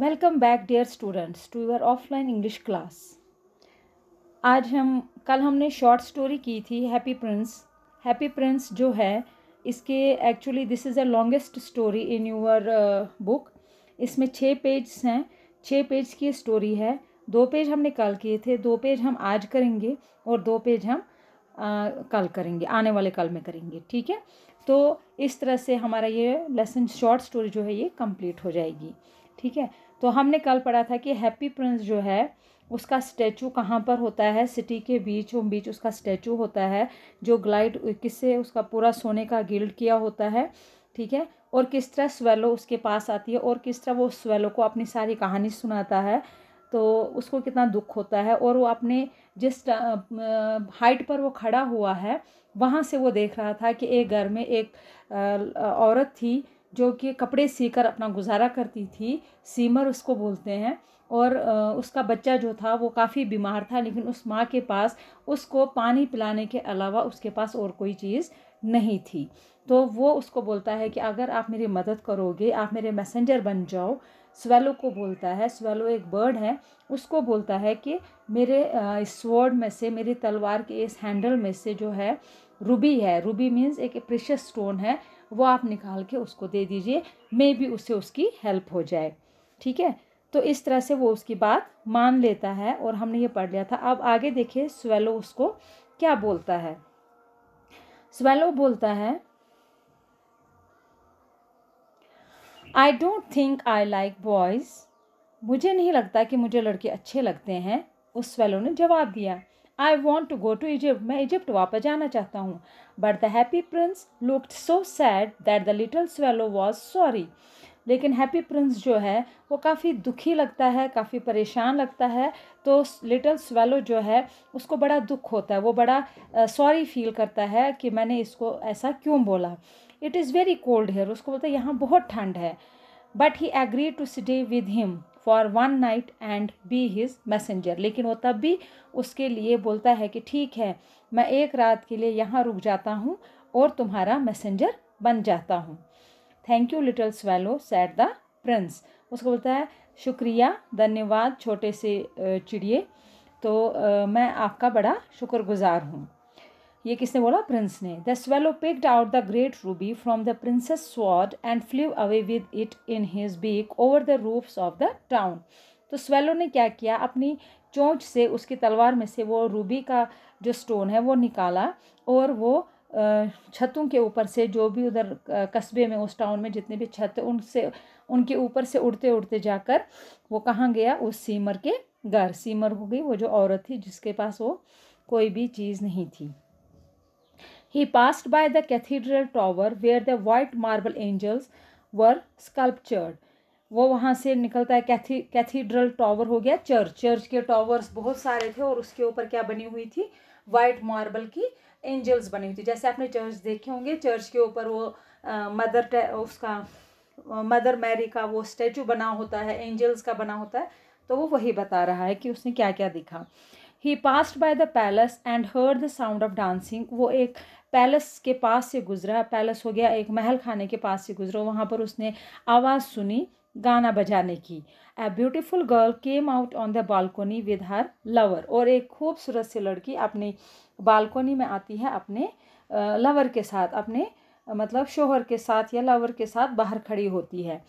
Welcome back dear students to your offline English class आज हम कल हमने शॉर्ट स्टोरी की थी हैप्पी प्रिंस हैप्पी प्रिंस जो है इसके actually this is a longest story in your book इसमें छः पेज हैं छः पेज की स्टोरी है दो पेज हमने कल किए थे दो पेज हम आज करेंगे और दो पेज हम आ, uh, कल करेंगे आने वाले कल में करेंगे ठीक है तो इस तरह से हमारा ये लेसन शॉर्ट स्टोरी जो है ये कंप्लीट हो जाएगी ठीक है तो हमने कल पढ़ा था कि हैप्पी प्रिंस जो है उसका स्टैचू कहाँ पर होता है सिटी के बीच बीच उसका स्टैचू होता है जो ग्लाइड किससे उसका पूरा सोने का गिल्ड किया होता है ठीक है और किस तरह स्वेलो उसके पास आती है और किस तरह वो स्वेलो को अपनी सारी कहानी सुनाता है तो उसको कितना दुख होता है और वो अपने जिस हाइट पर वो खड़ा हुआ है वहाँ से वो देख रहा था कि एक घर में एक औरत थी जो कि कपड़े सीकर अपना गुजारा करती थी सीमर उसको बोलते हैं और उसका बच्चा जो था वो काफ़ी बीमार था लेकिन उस माँ के पास उसको पानी पिलाने के अलावा उसके पास और कोई चीज़ नहीं थी तो वो उसको बोलता है कि अगर आप मेरी मदद करोगे आप मेरे मैसेंजर बन जाओ स्वेलो को बोलता है स्वेलो एक बर्ड है उसको बोलता है कि मेरे इस स्वॉर्ड में से मेरी तलवार के इस हैंडल में से जो है रूबी है रूबी मीन्स एक प्रेशियस स्टोन है वो आप निकाल के उसको दे दीजिए मे भी उससे उसकी हेल्प हो जाए ठीक है तो इस तरह से वो उसकी बात मान लेता है और हमने ये पढ़ लिया था अब आगे देखिए स्वेलो उसको क्या बोलता है स्वेलो बोलता है I don't think I like boys मुझे नहीं लगता कि मुझे लड़के अच्छे लगते हैं उस स्वेलो ने जवाब दिया I want to go to Egypt मैं इजिप्ट वापस जाना चाहता हूँ but the happy prince looked so sad that the little swallow was sorry लेकिन हैप्पी प्रिंस जो है वो काफ़ी दुखी लगता है काफ़ी परेशान लगता है तो लिटल स्वेलो जो है उसको बड़ा दुख होता है वो बड़ा सॉरी uh, फील करता है कि मैंने इसको ऐसा क्यों बोला it is very cold here उसको बोलता है यहाँ बहुत ठंड है but he agree to stay with him for one night and be his messenger लेकिन वो तब भी उसके लिए बोलता है कि ठीक है मैं एक रात के लिए यहाँ रुक जाता हूँ और तुम्हारा मैसेंजर बन जाता हूँ thank you little swallow said the prince उसको बोलता है शुक्रिया धन्यवाद छोटे से चिड़िए तो मैं आपका बड़ा शुक्रगुजार हूँ ये किसने बोला प्रिंस ने the swallow picked out the great ruby from the prince's sword and flew away with it in his beak over the roofs of the town तो स्वेलो ने क्या किया अपनी चोंच से उसकी तलवार में से वो रूबी का जो स्टोन है वो निकाला और वो छतों के ऊपर से जो भी उधर कस्बे में उस टाउन में जितने भी छत उनसे उनके ऊपर से उड़ते उड़ते जाकर वो कहाँ गया उस सीमर के घर सीमर हो गई वो जो औरत थी जिसके पास वो कोई भी चीज़ नहीं थी He passed by the cathedral tower where the white marble angels were sculptured. वो वहाँ से निकलता है कैथी कैथीड्रल टॉवर हो गया चर्च चर्च के टॉवर्स बहुत सारे थे और उसके ऊपर क्या बनी हुई थी वाइट मार्बल की एंजल्स बनी हुई थी जैसे आपने चर्च देखे होंगे चर्च के ऊपर वो आ, मदर उसका मदर मैरी का वो स्टैचू बना होता है एंजल्स का बना होता है तो वो वही बता रहा है कि उसने क्या क्या दिखा he passed by the palace and heard the sound of dancing वो एक पैलेस के पास से गुजरा पैलेस हो गया एक महल खाने के पास से गुजरा वहाँ पर उसने आवाज़ सुनी गाना बजाने की a beautiful girl came out on the balcony with her lover और एक खूबसूरत सी लड़की अपनी बालकोनी में आती है अपने लवर के साथ अपने मतलब शोहर के साथ या लवर के साथ बाहर खड़ी होती है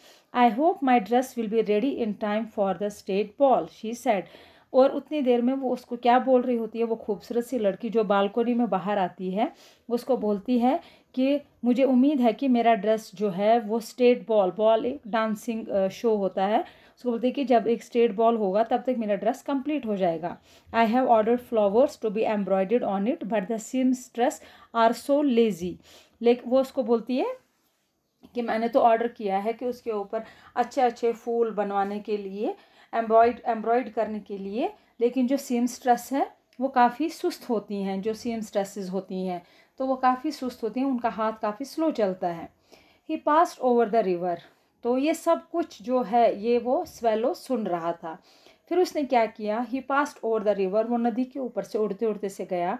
I hope my dress will be ready in time for the state ball she said और उतनी देर में वो उसको क्या बोल रही होती है वो खूबसूरत सी लड़की जो बालकोनी में बाहर आती है उसको बोलती है कि मुझे उम्मीद है कि मेरा ड्रेस जो है वो स्टेट बॉल बॉल एक डांसिंग शो होता है उसको बोलती है कि जब एक स्टेट बॉल होगा तब तक मेरा ड्रेस कंप्लीट हो जाएगा I have order flowers to be embroidered on it but the seamstresses are so lazy लेकिन वो उसको बोलती है कि मैंने तो ऑर्डर किया है कि उसके ऊपर अच्छे अच्छे फूल बनवाने के लिए एम्ब्रॉयड एम्ब्रॉयड करने के लिए लेकिन जो सेम स्ट्रेस है वो काफ़ी सुस्त होती हैं जो सेम स्ट्रेसेस होती हैं तो वो काफ़ी सुस्त होती हैं उनका हाथ काफ़ी स्लो चलता है he passed over the river तो ये सब कुछ जो है ये वो स्वेलो सुन रहा था फिर उसने क्या किया he passed over the river वो नदी के ऊपर से उड़ते उड़ते से गया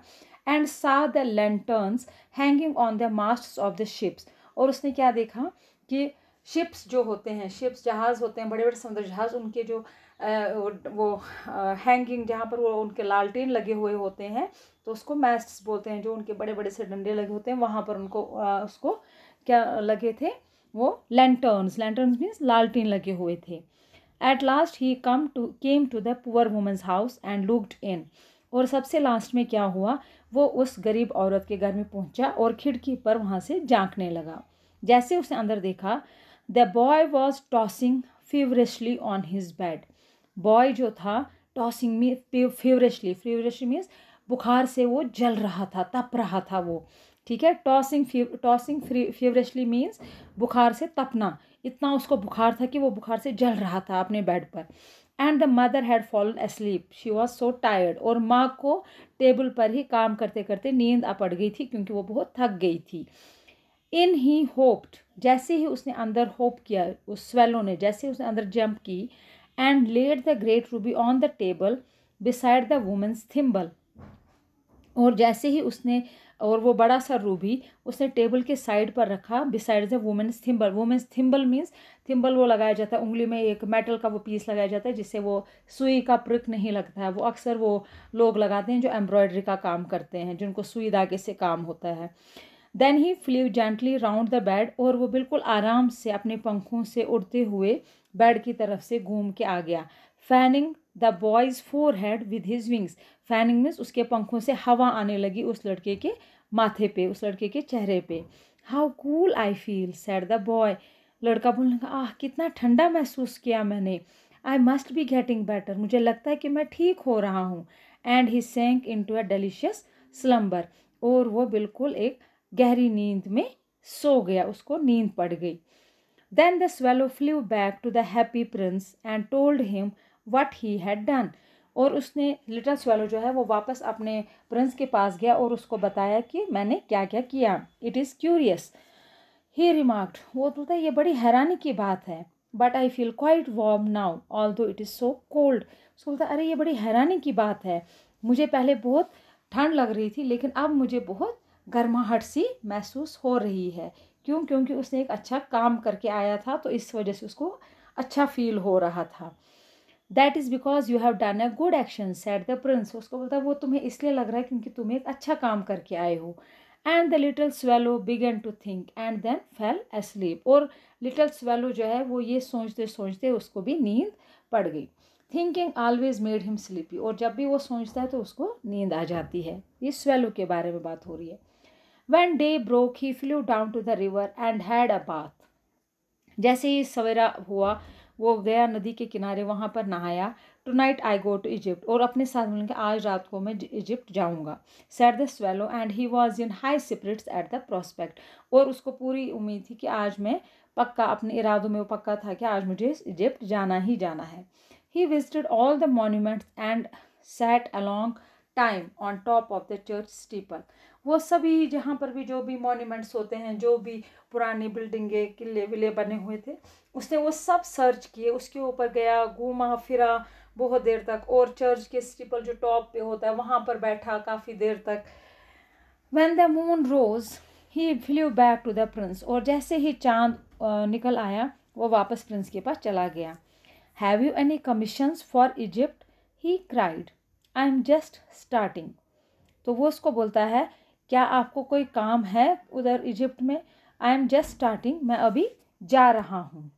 and saw the lanterns hanging on the masters of the ships और उसने क्या देखा कि शिप्स जो होते हैं शिप्स जहाज़ होते हैं बड़े बड़े समुद्र जहाज़ उनके जो वो हैंगिंग जहाँ पर वो उनके लालटेन लगे हुए होते हैं तो उसको मैस्ट्स बोलते हैं जो उनके बड़े बड़े से डंडे लगे होते हैं वहाँ पर उनको उसको क्या लगे थे वो लैंटर्नस लैंटर्न्स मीन्स लालटेन लगे हुए थे at last he come to came to the poor woman's house and looked in और सबसे लास्ट में क्या हुआ वो उस गरीब औरत के घर में पहुंचा और खिड़की पर वहाँ से झांकने लगा जैसे उसने अंदर देखा the boy was tossing feverishly on his bed boy जो था टॉसिंग मी फीवरिशली फीवरिशली मीन्स बुखार से वो जल रहा था तप रहा था वो ठीक है टॉसिंग टॉसिंग फीवरिशली मीन्स बुखार से तपना इतना उसको बुखार था कि वो बुखार से जल रहा था अपने बेड पर and the mother had fallen asleep she was so tired और माँ को टेबल पर ही काम करते करते नींद पड़ गई थी क्योंकि वो बहुत थक गई थी इन ही होप्ड जैसे ही उसने अंदर होप किया उस स्वेलो ने जैसे ही उसने अंदर जंप की and laid the great ruby on the table beside the woman's thimble. और जैसे ही उसने और वो बड़ा सा रूबी उसने टेबल के साइड पर रखा beside the woman's thimble woman's thimble means thimble वो लगाया जाता है उंगली में एक मेटल का वो पीस लगाया जाता है जिससे वो सुई का प्रिक नहीं लगता है वो अक्सर वो लोग लगाते हैं जो एम्ब्रॉयडरी का काम करते हैं जिनको सुई धागे से काम होता है then he flew gently round the bed और वो बिल्कुल आराम से अपने पंखों से उड़ते हुए बेड की तरफ से घूम के आ गया fanning the boy's forehead with his wings fanning means उसके पंखों से हवा आने लगी उस लड़के के माथे पे उस लड़के के चेहरे पे how cool I feel said the boy लड़का बोलने लगा आह कितना ठंडा महसूस किया मैंने I must be getting better मुझे लगता है कि मैं ठीक हो रहा हूँ and he sank into a delicious slumber और वो बिल्कुल एक गहरी नींद में सो गया उसको नींद पड़ गई Then the swallow flew back to the happy prince and told him what he had done. और उसने लिटल स्वेलो जो है वो वापस अपने प्रिंस के पास गया और उसको बताया कि मैंने क्या क्या किया it is curious he remarked वो तो बोलता है ये बड़ी हैरानी की बात है but I feel quite warm now although it is so cold उसको बोलता अरे ये बड़ी हैरानी की बात है मुझे पहले बहुत ठंड लग रही थी लेकिन अब मुझे बहुत गर्माहट सी महसूस हो रही है क्यों क्योंकि उसने एक अच्छा काम करके आया था तो इस वजह से उसको अच्छा फील हो रहा था that is because you have done a good action said the prince उसको बोलता है वो तुम्हें इसलिए लग रहा है क्योंकि तुम एक अच्छा काम करके आए हो and the little swallow began to think and then fell sleep और लिटल स्वेलो जो है वो ये सोचते सोचते उसको भी नींद पड़ गई thinking always made him sleepy और जब भी वो सोचता है तो उसको नींद आ जाती है ये स्वेलो के बारे में बात हो रही है When day broke, he flew down to the river and had a bath. जैसे ही सवेरा हुआ वो गया नदी के किनारे वहाँ पर नहाया tonight I go to Egypt और अपने साथ मिलकर आज रात को मैं इजिप्ट जाऊँगा said the swallow and he was in high spirits at the prospect और उसको पूरी उम्मीद थी कि आज मैं पक्का अपने इरादों में वो पक्का था कि आज मुझे इजिप्ट जाना ही जाना है he visited all the monuments and sat a long time on top of the church steeple वो सभी जहाँ पर भी जो भी मोन्यूमेंट्स होते हैं जो भी पुरानी बिल्डिंगे किले विले बने हुए थे उसने वो सब सर्च किए उसके ऊपर गया घूमा फिरा बहुत देर तक और चर्च के स्टिपल जो टॉप पे होता है वहाँ पर बैठा काफ़ी देर तक when the moon rose he flew back to the prince और जैसे ही चांद निकल आया वो वापस प्रिंस के पास चला गया have you any commissions for Egypt he cried I am just starting तो वो उसको बोलता है क्या आपको कोई काम है उधर इजिप्ट में आई एम जस्ट स्टार्टिंग मैं अभी जा रहा हूँ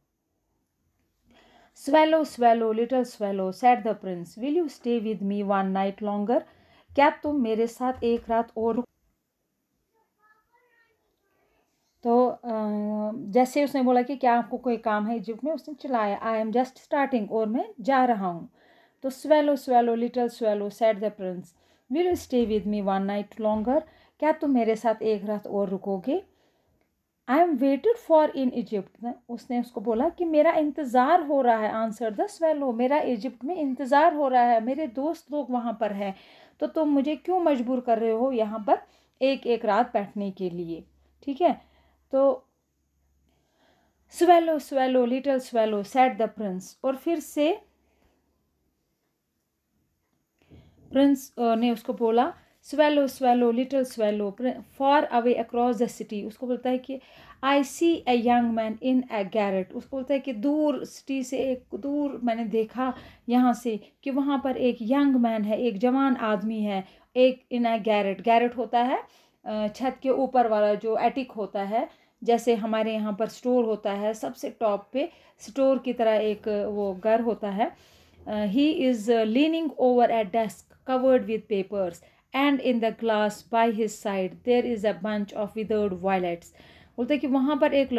swallow swallow little swallow said the prince will you stay with me one night longer क्या तुम मेरे साथ एक रात और तो जैसे उसने बोला कि क्या आपको कोई काम है इजिप्ट में उसने चलाया आई एम जस्ट स्टार्टिंग और मैं जा रहा हूँ तो swallow swallow little swallow said the prince will you stay with me one night longer क्या तुम मेरे साथ एक रात और रुकोगे I am waited for in Egypt उसने उसको बोला कि मेरा इंतज़ार हो रहा है आंसर द स्वेलो मेरा इजिप्ट में इंतज़ार हो रहा है मेरे दोस्त लोग वहाँ पर हैं तो तुम मुझे क्यों मजबूर कर रहे हो यहाँ पर एक एक रात बैठने के लिए ठीक है तो swallow swallow little swallow said the prince और फिर से प्रिंस ने उसको बोला swallow swallow little swallow far away across the city उसको बोलता है कि I see a young man in a garret उसको बोलता है कि दूर सिटी से एक दूर मैंने देखा यहाँ से कि वहाँ पर एक यंग मैन है एक जवान आदमी है एक इन अ गैरेट गैरट होता है छत के ऊपर वाला जो एटिक होता है जैसे हमारे यहाँ पर स्टोर होता है सबसे टॉप पे स्टोर की तरह एक वो घर होता है he is leaning over a desk covered with papers and in the glass by his side there is a bunch of withered violets बोलते हैं कि वहाँ पर एक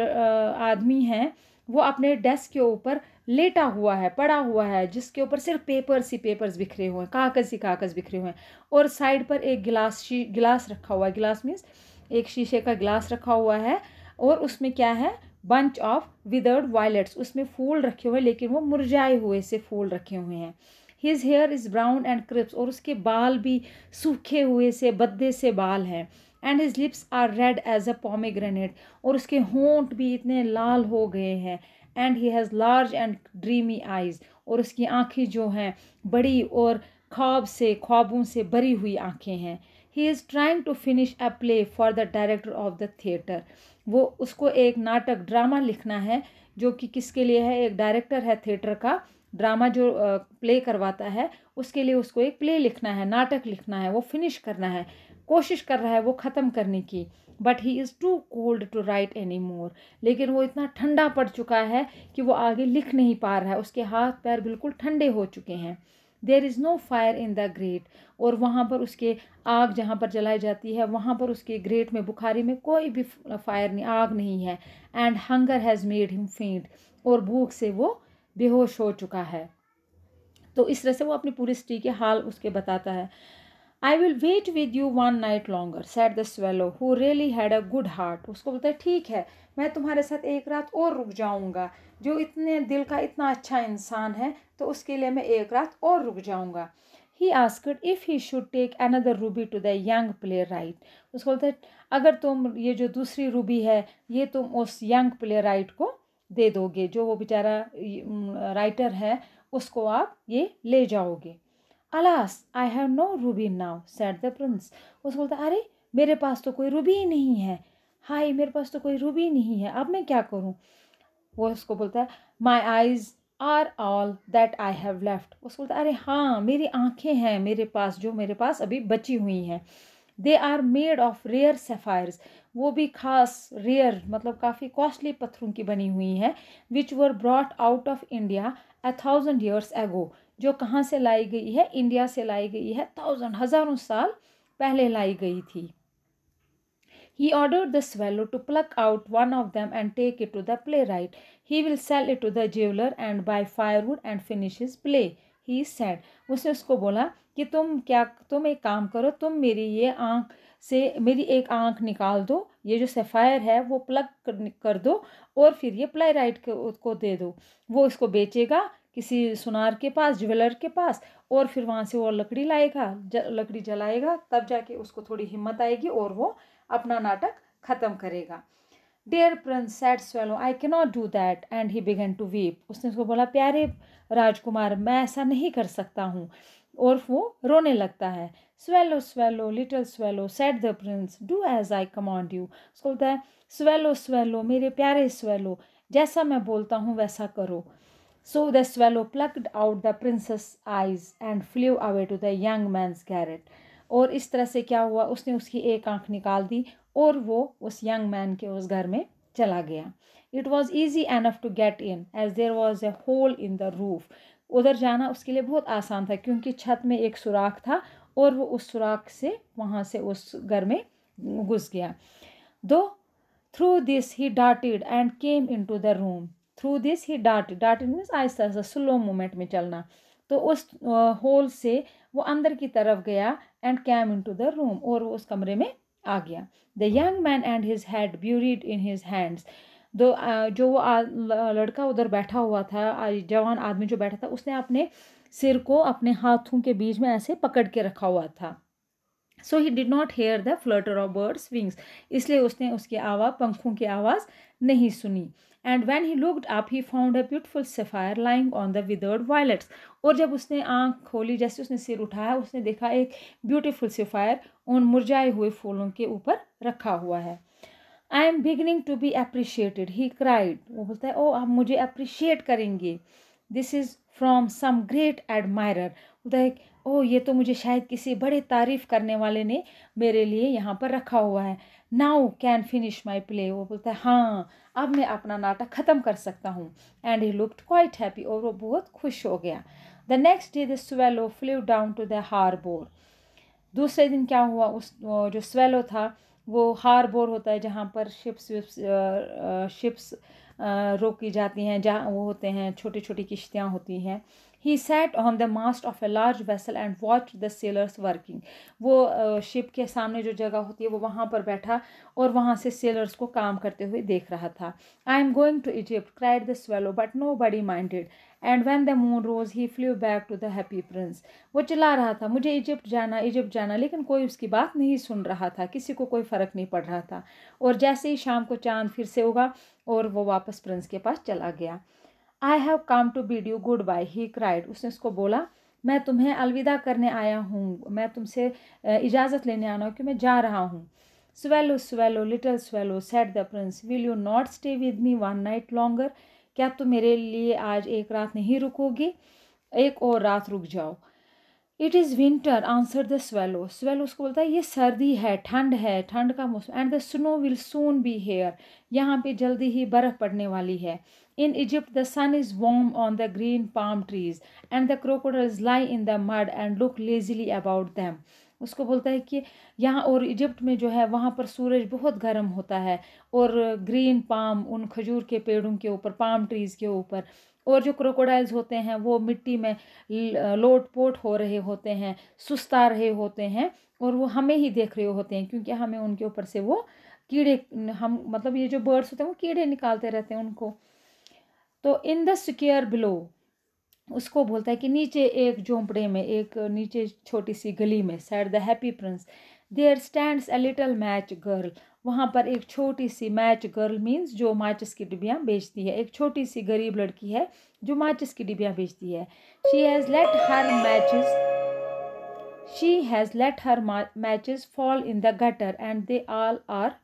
आदमी है वो अपने डेस्क के ऊपर लेटा हुआ है पड़ा हुआ है जिसके ऊपर सिर्फ पेपर्स ही पेपर्स बिखरे हुए हैं कागज़ ही कागज़ बिखरे हुए हैं और साइड पर एक गिलास शी गिलास रखा हुआ है गिलास मीन्स एक शीशे का गिलास रखा हुआ है और उसमें क्या है बंच ऑफ विदर्ड वायलेट्स उसमें फूल रखे हुए हैं लेकिन वो मुरझाए हुए से फूल रखे हुए हैं his hair is brown and crisp और उसके बाल भी सूखे हुए से बद्दे से बाल हैं and his lips are red as a pomegranate और उसके होंठ भी इतने लाल हो गए हैं and he has large and dreamy eyes और उसकी आँखें जो हैं बड़ी और ख्वाब से ख्वाबों से भरी हुई आँखें हैं he is trying to finish a play for the director of the theatre वो उसको एक नाटक ड्रामा लिखना है जो कि किसके लिए है एक डायरेक्टर है थिएटर का ड्रामा जो प्ले करवाता है उसके लिए उसको एक प्ले लिखना है नाटक लिखना है वो फिनिश करना है कोशिश कर रहा है वो ख़त्म करने की but he is too cold to write any more लेकिन वो इतना ठंडा पड़ चुका है कि वो आगे लिख नहीं पा रहा है उसके हाथ पैर बिल्कुल ठंडे हो चुके हैं there is no fire in the grate और वहाँ पर उसके आग जहाँ पर जलाई जाती है वहाँ पर उसके ग्रेट में बुखारी में कोई भी फायर नहीं आग नहीं है and hunger has made him faint और भूख से वो बेहोश हो चुका है तो इस तरह से वो अपनी पूरी स्त्री के हाल उसके बताता है I will wait with you one night longer said the swallow who really had a good heart उसको बोलता है ठीक है मैं तुम्हारे साथ एक रात और रुक जाऊँगा जो इतने दिल का इतना अच्छा इंसान है तो उसके लिए मैं एक रात और रुक जाऊँगा he asked if he should take another ruby to the young playwright उसको बोलता है अगर तुम ये जो दूसरी रूबी है ये तुम उस यंग प्लेयर राइट को दे दोगे जो वो बेचारा राइटर है उसको आप ये ले जाओगे alas I have no ruby now said the prince उसको बोलता अरे मेरे पास तो कोई रूबी ही नहीं है हाय मेरे पास तो कोई रूबी नहीं है अब मैं क्या करूँ वो उसको बोलता है my eyes are all that I have left उसको बोलता अरे हाँ मेरी आँखें हैं मेरे पास जो मेरे पास अभी बची हुई हैं They are made of rare sapphires. वो भी खास रेयर मतलब काफ़ी कॉस्टली पत्थरों की बनी हुई हैं which were brought out of India a thousand years ago जो कहाँ से लाई गई है इंडिया से लाई गई है थाउजेंड हज़ारों साल पहले लाई गई थी He ordered the swallow to pluck out one of them and take it to the playwright. He will sell it to the jeweler and buy firewood and finish his play. He said उसने उसको बोला कि तुम क्या तुम एक काम करो तुम मेरी ये आँख से मेरी एक आँख निकाल दो ये जो सेफायर है वो प्लग कर दो और फिर ये प्लाईराइट को दे दो वो इसको बेचेगा किसी सुनार के पास ज्वेलर के पास और फिर वहाँ से वो लकड़ी लाएगा ज, लकड़ी जलाएगा तब जाके उसको थोड़ी हिम्मत आएगी और वो अपना नाटक ख़त्म करेगा dear prince said swallow I can not do that and he began to weep उसने उसको बोला प्यारे राजकुमार मैं ऐसा नहीं कर सकता हूँ और वो रोने लगता है swallow swallow little swallow said the prince do as I command you उसको बोलता है स्वेलो स्वेलो मेरे प्यारे स्वेलो जैसा मैं बोलता हूँ वैसा करो so the swallow plucked out the prince's eyes and flew away to the young man's garret और इस तरह से क्या हुआ उसने उसकी एक आंख निकाल दी और वो उस यंग मैन के उस घर में चला गया it was easy enough to get in as there was a hole in the roof उधर जाना उसके लिए बहुत आसान था क्योंकि छत में एक सुराख था और वो उस सुराख से वहाँ से उस घर में घुस गया दो through this he darted and came into the room through this he dart darted means आहिस्ता आहिस्ता स्लो मोमेंट में चलना तो उस होल से वो अंदर की तरफ गया and came into the room और वो उस कमरे में आ गया the young man and his head buried in his hands दो जो वो लड़का उधर बैठा हुआ था जवान आदमी जो बैठा था उसने अपने सिर को अपने हाथों के बीच में ऐसे पकड़ के रखा हुआ था so he did not hear the flutter of bird's wings इसलिए उसने उसकी आवाज़ पंखों की आवाज़ नहीं सुनी and when he looked up he found a beautiful sapphire lying on the withered violets और जब उसने आँख खोली जैसे उसने सिर उठाया उसने देखा एक ब्यूटीफुल सफ़ायर उन मुरझाए हुए फूलों के ऊपर रखा हुआ है I am beginning to be appreciated he cried वो बोलता है ओ आप मुझे अप्रिशिएट करेंगे this is from some great admirer बोलता है ओ ये तो मुझे शायद किसी बड़े तारीफ करने वाले ने मेरे लिए यहाँ पर रखा हुआ है now can finish my play वो बोलता है हाँ अब मैं अपना नाटक ख़त्म कर सकता हूँ and he looked quite happy और वो बहुत खुश हो गया the next day the swallow flew down to the harbour दूसरे दिन क्या हुआ उस जो स्वेलो था वो हार्बोर होता है जहाँ पर शिप्स विप्स शिप्स रोकी जाती हैं जहाँ वो होते हैं छोटी छोटी किश्तियाँ होती हैं he sat on the mast of a large vessel and watch the sailors working वो शिप के सामने जो जगह होती है वो वहाँ पर बैठा और वहाँ से सेलर्स को काम करते हुए देख रहा था I am going to Egypt cried the swallow but nobody minded and when the moon rose he flew back to the happy prince वो चिल्ला रहा था मुझे इजिप्ट जाना इजिप्ट जाना लेकिन कोई उसकी बात नहीं सुन रहा था किसी को कोई फ़र्क नहीं पड़ रहा था और जैसे ही शाम को चांद फिर से होगा और वो वापस प्रिंस के पास चला गया I have come to bid you goodbye he cried उसने उसको बोला मैं तुम्हें अलविदा करने आया हूँ मैं तुमसे इजाज़त लेने आना हूँ कि मैं जा रहा हूँ swallow swallow little swallow said the prince will you not stay with me one night longer क्या तुम मेरे लिए आज एक रात नहीं रुकोगे एक और रात रुक जाओ it is winter answer the swallow स्वेलो उसको बोलता है ये सर्दी है ठंड है ठंड का मौसम and the snow will soon be here यहाँ पे जल्दी ही बर्फ़ पड़ने वाली है in Egypt the sun is warm on the green palm trees and the crocodiles lie in the mud and look lazily about them उसको बोलता है कि यहाँ और इजिप्ट में जो है वहाँ पर सूरज बहुत गर्म होता है और ग्रीन पाम उन खजूर के पेड़ों के ऊपर पाम ट्रीज़ के ऊपर और जो क्रोकोडाइल्स होते हैं वो मिट्टी में लोट पोट हो रहे होते हैं सुस्ता रहे होते हैं और वो हमें ही देख रहे होते हैं क्योंकि हमें उनके ऊपर से वो कीड़े हम मतलब ये जो बर्ड्स होते हैं वो कीड़े निकालते रहते हैं उनको तो इन द स्क्र बिलो उसको बोलता है कि नीचे एक झोंपड़े में एक नीचे छोटी सी गली में said the happy prince there stands a little match girl वहाँ पर एक छोटी सी मैच गर्ल मीन्स जो माचिस की डिबियाँ बेचती है एक छोटी सी गरीब लड़की है जो माचिस की डिबियाँ बेचती है she has let her matches she has let her matches fall in the gutter and they all are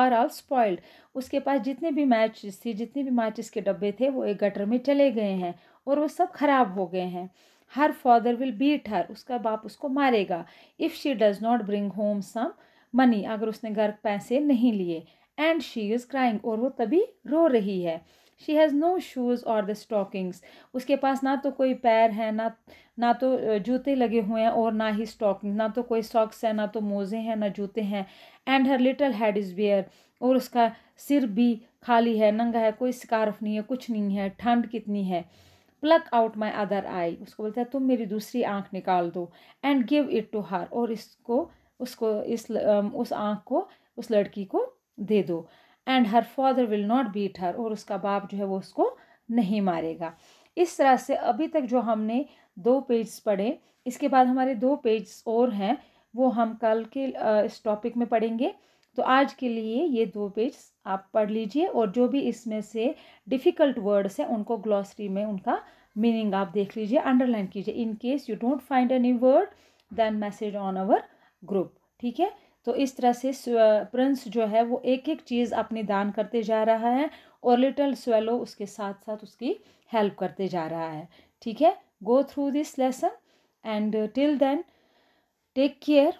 are all spoiled उसके पास जितने भी मैच थी जितने भी माचिस के डब्बे थे वो एक गटर में चले गए हैं और वो सब खराब हो गए हैं her father will beat her उसका बाप उसको मारेगा if she does not bring home some money अगर उसने घर पैसे नहीं लिए एंड शी इज़ क्राइंग और वो तभी रो रही है शी हैज़ नो शूज़ और द स्टॉकिंग्स उसके पास ना तो कोई पैर है ना ना तो जूते लगे हुए हैं और ना ही स्टॉकिंग ना तो कोई सॉक्स है ना तो मोज़े हैं ना जूते हैं and her little head is bare और उसका सिर भी खाली है नंगा है कोई स्कार्फ नहीं है कुछ नहीं है ठंड कितनी है pluck out my other eye उसको बोलता है तुम मेरी दूसरी आँख निकाल दो and give it to her और इसको उसको इस उस आँख को उस लड़की को दे दो and her father will not beat her और उसका बाप जो है वो उसको नहीं मारेगा इस तरह से अभी तक जो हमने दो पेज पढ़े इसके बाद हमारे दो पेज और हैं वो हम कल के इस टॉपिक में पढ़ेंगे तो आज के लिए ये दो पेज आप पढ़ लीजिए और जो भी इसमें से डिफ़िकल्ट वर्ड्स हैं उनको ग्लॉसरी में उनका मीनिंग आप देख लीजिए अंडरलाइन कीजिए in case you don't find any word then message on our group ठीक है तो इस तरह से प्रिंस जो है वो एक एक चीज़ अपनी दान करते जा रहा है और लिटल स्वेलो उसके साथ साथ उसकी हेल्प करते जा रहा है ठीक है go through this lesson and till then take care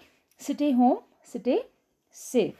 stay home stay C.